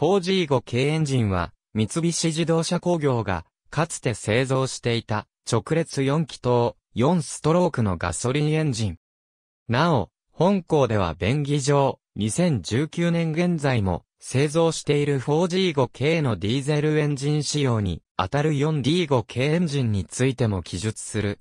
4G5 系エンジンは、三菱自動車工業が、かつて製造していた、直列4気筒、4ストロークのガソリンエンジン。なお、本校では便宜上、2019年現在も、製造している 4G5 系のディーゼルエンジン仕様に、当たる 4D5 系エンジンについても記述する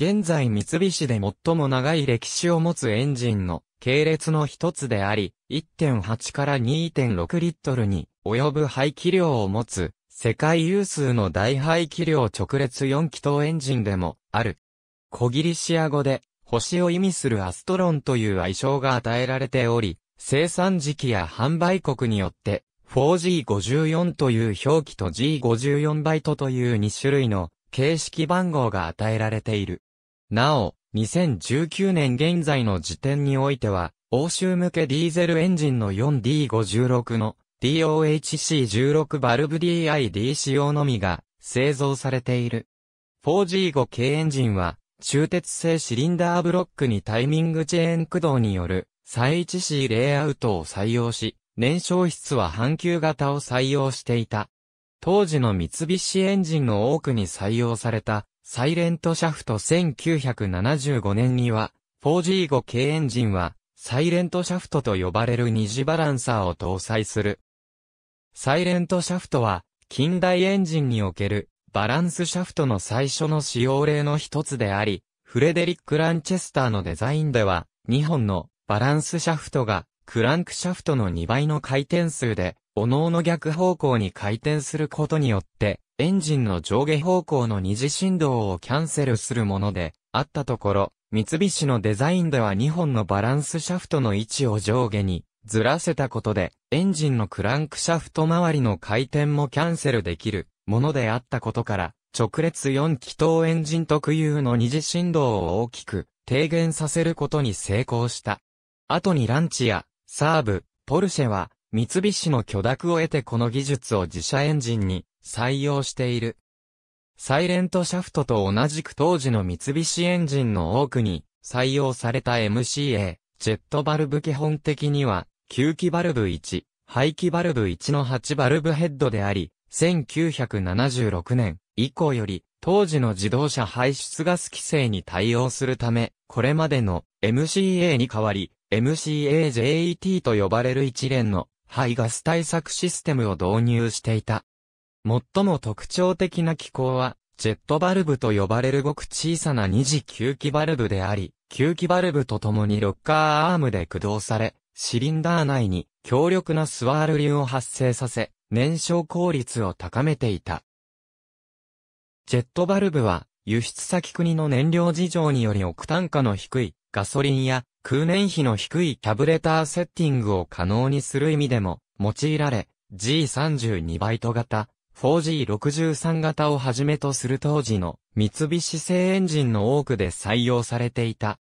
現在三菱で最も長い歴史を持つエンジンの系列の一つであり、1.8から2.6リットルに及ぶ排気量を持つ、世界有数の大排気量直列4気筒エンジンでもある。小ギリシア語で、星を意味するアストロンという愛称が与えられており、生産時期や販売国によって、4G54 という表記と G54 バイトという2種類の形式番号が与えられている。なお、2019年現在の時点においては、欧州向けディーゼルエンジンの 4D56 の DOHC16 バルブ DID 仕様のみが製造されている。4G5 系エンジンは、中鉄製シリンダーブロックにタイミングチェーン駆動による再一 c レイアウトを採用し、燃焼室は半球型を採用していた。当時の三菱エンジンの多くに採用されたサイレントシャフト1975年には、4G5 系エンジンは、サイレントシャフトと呼ばれる二次バランサーを搭載する。サイレントシャフトは、近代エンジンにおける、バランスシャフトの最初の使用例の一つであり、フレデリック・ランチェスターのデザインでは、2本のバランスシャフトが、クランクシャフトの2倍の回転数で、おのおの逆方向に回転することによって、エンジンの上下方向の二次振動をキャンセルするもので、あったところ、三菱のデザインでは2本のバランスシャフトの位置を上下にずらせたことで、エンジンのクランクシャフト周りの回転もキャンセルできるものであったことから、直列4気筒エンジン特有の二次振動を大きく低減させることに成功した。後にランチやサーブ、ポルシェは三菱の許諾を得てこの技術を自社エンジンに採用している。サイレントシャフトと同じく当時の三菱エンジンの多くに採用された MCA、ジェットバルブ基本的には、吸気バルブ1、排気バルブ1の8バルブヘッドであり、1976年以降より、当時の自動車排出ガス規制に対応するため、これまでの MCA に代わり、MCAJET と呼ばれる一連の排ガス対策システムを導入していた。最も特徴的な機構は、ジェットバルブと呼ばれるごく小さな二次吸気バルブであり、吸気バルブとともにロッカーアームで駆動され、シリンダー内に強力なスワール流を発生させ、燃焼効率を高めていた。ジェットバルブは、輸出先国の燃料事情により億単価の低いガソリンや空燃費の低いキャブレターセッティングを可能にする意味でも用いられ、G32 バイト型 4G63 型をはじめとする当時の三菱製エンジンの多くで採用されていた。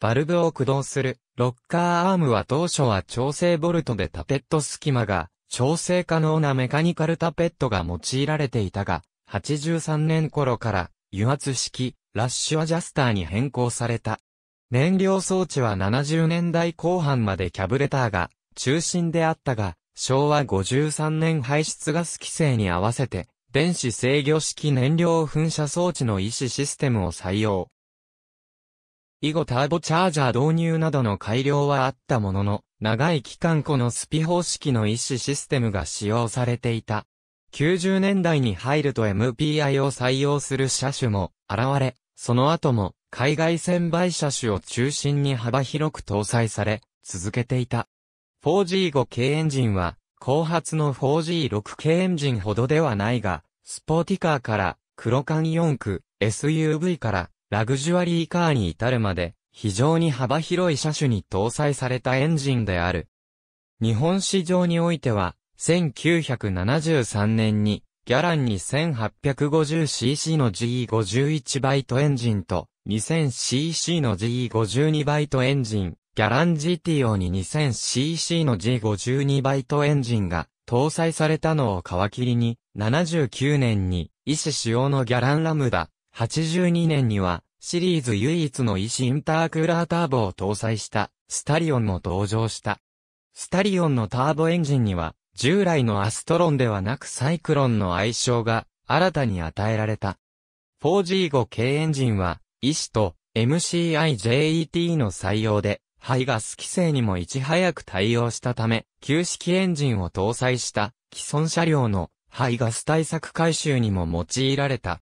バルブを駆動するロッカーアームは当初は調整ボルトでタペット隙間が調整可能なメカニカルタペットが用いられていたが、83年頃から油圧式ラッシュアジャスターに変更された。燃料装置は70年代後半までキャブレターが中心であったが、昭和53年排出ガス規制に合わせて、電子制御式燃料噴射装置の意思システムを採用。以後ターボチャージャー導入などの改良はあったものの、長い期間このスピ方式の意思システムが使用されていた。90年代に入ると MPI を採用する車種も現れ、その後も海外専売車種を中心に幅広く搭載され、続けていた。4G5 系エンジンは後発の 4G6 系エンジンほどではないが、スポーティカーから黒缶4区、SUV からラグジュアリーカーに至るまで、非常に幅広い車種に搭載されたエンジンである。日本市場においては、1973年に、ギャランに 1850cc の GE51 バイトエンジンと 2000cc の GE52 バイトエンジン、ギャランジティオに 2000cc の G52 バイトエンジンが搭載されたのを皮切りに、79年に医師使用のギャランラムダ、82年にはシリーズ唯一の医師インタークーラーターボを搭載したスタリオンも登場した。スタリオンのターボエンジンには、従来のアストロンではなくサイクロンの愛称が新たに与えられた。4G5 系エンジンは、医師と MCIJET の採用で排ガス規制にもいち早く対応したため、旧式エンジンを搭載した既存車両の排ガス対策改修にも用いられた。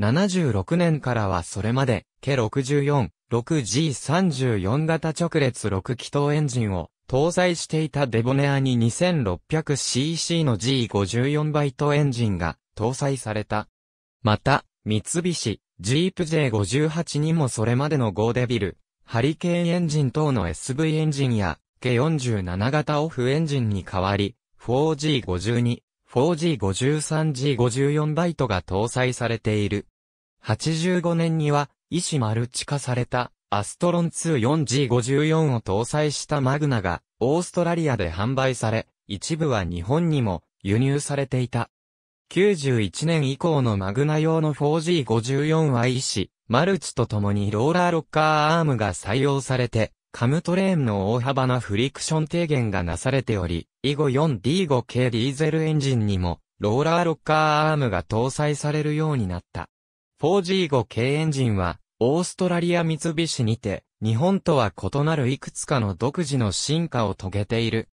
76年からはそれまで、k 64、6G34 型直列6気筒エンジンを搭載していたデボネアに 2600cc の G54 バイトエンジンが搭載された。また、三菱、ジープ J58 にもそれまでのゴーデビル、ハリケーンエンジン等の SV エンジンや、K47 型オフエンジンに代わり、4G52、4G53、G54 バイトが搭載されている。85年には、イシマルチ化された、アストロン 24G54 を搭載したマグナが、オーストラリアで販売され、一部は日本にも輸入されていた。91年以降のマグナ用の 4G54 はイシ。マルチと共にローラーロッカーアームが採用されて、カムトレーンの大幅なフリクション低減がなされており、以後 4D5 系ディーゼルエンジンにも、ローラーロッカーアームが搭載されるようになった。4G5 系エンジンは、オーストラリア三菱にて、日本とは異なるいくつかの独自の進化を遂げている。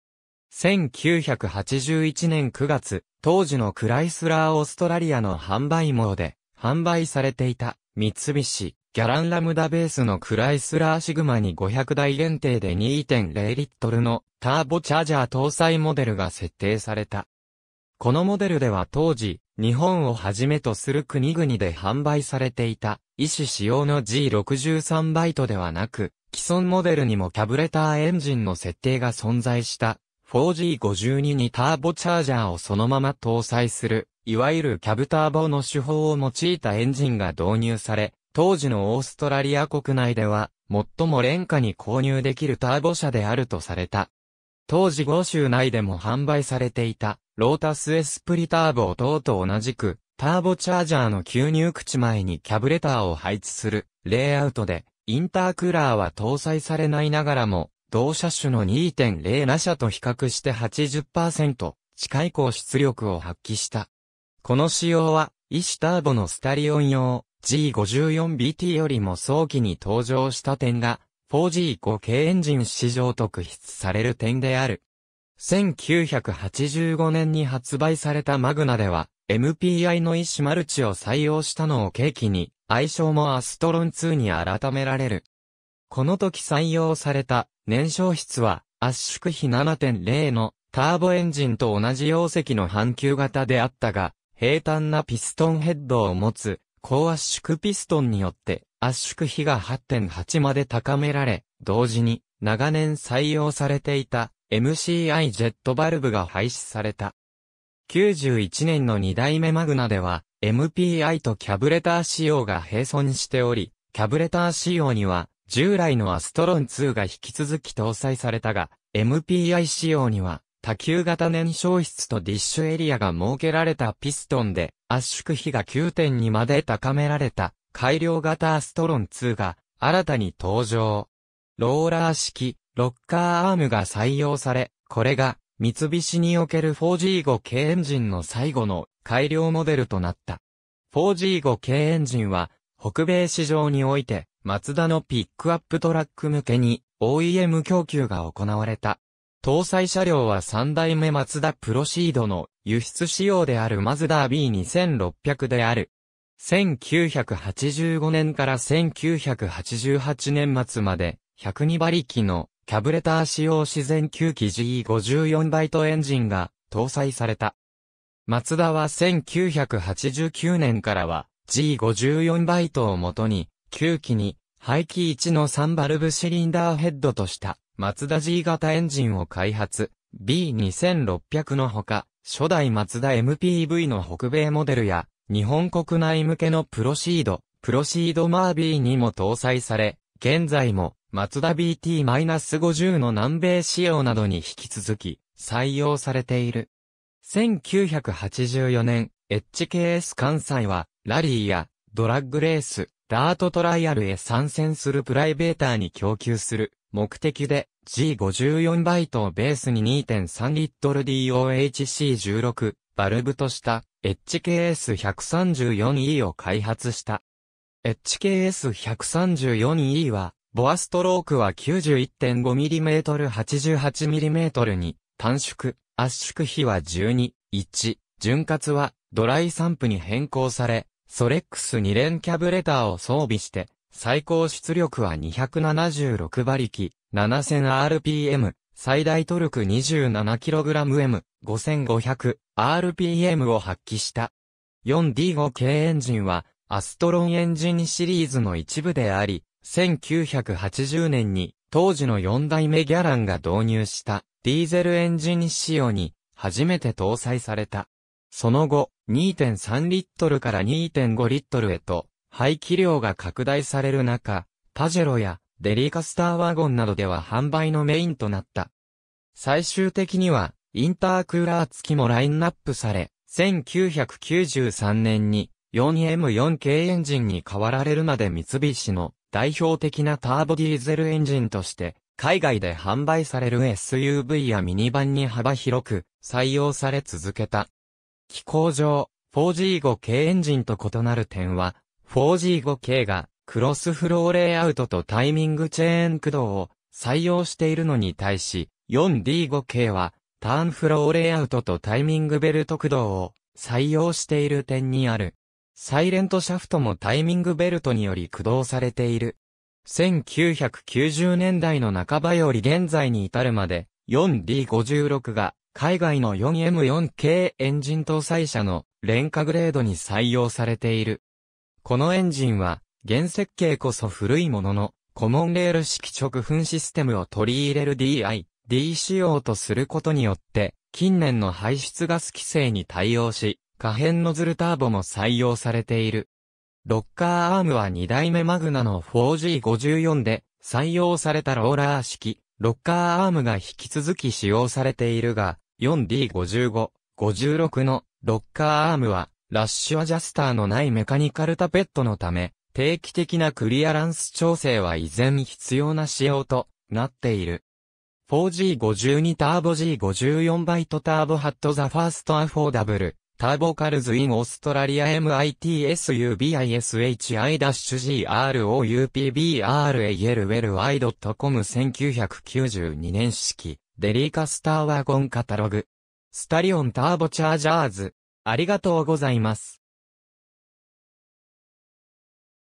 1981年9月、当時のクライスラーオーストラリアの販売網で、販売されていた。三菱、ギャランラムダベースのクライスラーシグマに500台限定で2.0リットルのターボチャージャー搭載モデルが設定された。このモデルでは当時、日本をはじめとする国々で販売されていた、医師仕様の G63 バイトではなく、既存モデルにもキャブレターエンジンの設定が存在した、4G52 にターボチャージャーをそのまま搭載するいわゆるキャブターボの手法を用いたエンジンが導入され、当時のオーストラリア国内では、最も廉価に購入できるターボ車であるとされた。当時豪州内でも販売されていた、ロータスエスプリターボ等と同じく、ターボチャージャーの吸入口前にキャブレターを配置する、レイアウトで、インタークーラーは搭載されないながらも、同車種の2.0な車と比較して80%近い高出力を発揮した。この仕様は、イシターボのスタリオン用 G54BT よりも早期に登場した点が、4G5 系エンジン史上特筆される点である。1985年に発売されたマグナでは、MPI のイシマルチを採用したのを契機に、愛称もアストロン2に改められる。この時採用された燃焼室は圧縮比7.0のターボエンジンと同じ容積の半球型であったが、平坦なピストンヘッドを持つ、高圧縮ピストンによって圧縮比が8.8まで高められ、同時に長年採用されていた MCI ジェットバルブが廃止された。91年の2代目マグナでは MPI とキャブレター仕様が並存しており、キャブレター仕様には従来のアストロン2が引き続き搭載されたが、MPI 仕様には多球型燃焼室とディッシュエリアが設けられたピストンで圧縮比が9.2まで高められた改良型アストロン2が新たに登場。ローラー式ロッカーアームが採用され、これが三菱における 4G5 系エンジンの最後の改良モデルとなった。4G5 系エンジンは北米市場においてマツダのピックアップトラック向けに OEM 供給が行われた搭載車両は3代目マツダプロシードの輸出仕様であるマズダ B2600 である。1985年から1988年末まで102馬力のキャブレター仕様自然吸気 g 5 4バイトエンジンが搭載された。マツダは1989年からは G54 バイトをもとに、吸機に、排気1の3バルブシリンダーヘッドとしたマツダ G 型エンジンを開発、B2600 のほか、初代マツダ MPV の北米モデルや、日本国内向けのプロシード、プロシードマービーにも搭載され、現在も、マツダ BT-50 の南米仕様などに引き続き、採用されている。1984年、HKS 関西は、ラリーや、ドラッグレース、ダートトライアルへ参戦するプライベーターに供給する、目的で、G54 バイトをベースに2.3リットル DOHC16 バルブとした HKS134E を開発した。HKS134E は、ボアストロークは 91.5mm88mm に短縮、圧縮比は12、1、潤滑はドライ散布に変更され、ソレックス2連キャブレターを装備して、最高出力は276馬力、7000rpm、最大トルク 27kgm5500rpm を発揮した。4D5 系エンジンは、アストロンエンジンシリーズの一部であり、1980年に当時の4代目ギャランが導入したディーゼルエンジン仕様に初めて搭載された。その後、2.3リットルから2.5リットルへと排気量が拡大される中、パジェロやデリカスターワゴンなどでは販売のメインとなった。最終的には、インタークーラー付きもラインナップされ、1993年に 4M4 系エンジンに変わられるまで三菱の代表的なターボディーゼルエンジンとして、海外で販売される SUV やミニバンに幅広く採用され続けた。機構上、4G5 系エンジンと異なる点は、4G5 系がクロスフローレイアウトとタイミングチェーン駆動を採用しているのに対し、4D5 系はターンフローレイアウトとタイミングベルト駆動を採用している点にある。サイレントシャフトもタイミングベルトにより駆動されている。1990年代の半ばより現在に至るまで 4D56 が海外の 4M4 系エンジン搭載車の廉価グレードに採用されている。このエンジンは、原設計こそ古いものの、コモンレール式直噴システムを取り入れる DI、D 仕様とすることによって、近年の排出ガス規制に対応し、可変ノズルターボも採用されている。ロッカーアームは2代目マグナの 4G54 で採用されたローラー式、ロッカーアームが引き続き使用されているが、4D55、56のロッカーアームはラッシュアジャスターのないメカニカルタペットのため、定期的なクリアランス調整は依然必要な仕様となっている。4G52 ターボ G54 バイトターボハットザファーストアフォーダブル。ターボカルズインオーストラリア m i t s u b i s h i g r o u p b r a l w l y c o m 1 9 9 2年式デリーカスターワゴンカタログスタリオンターボチャージャーズありがとうございます。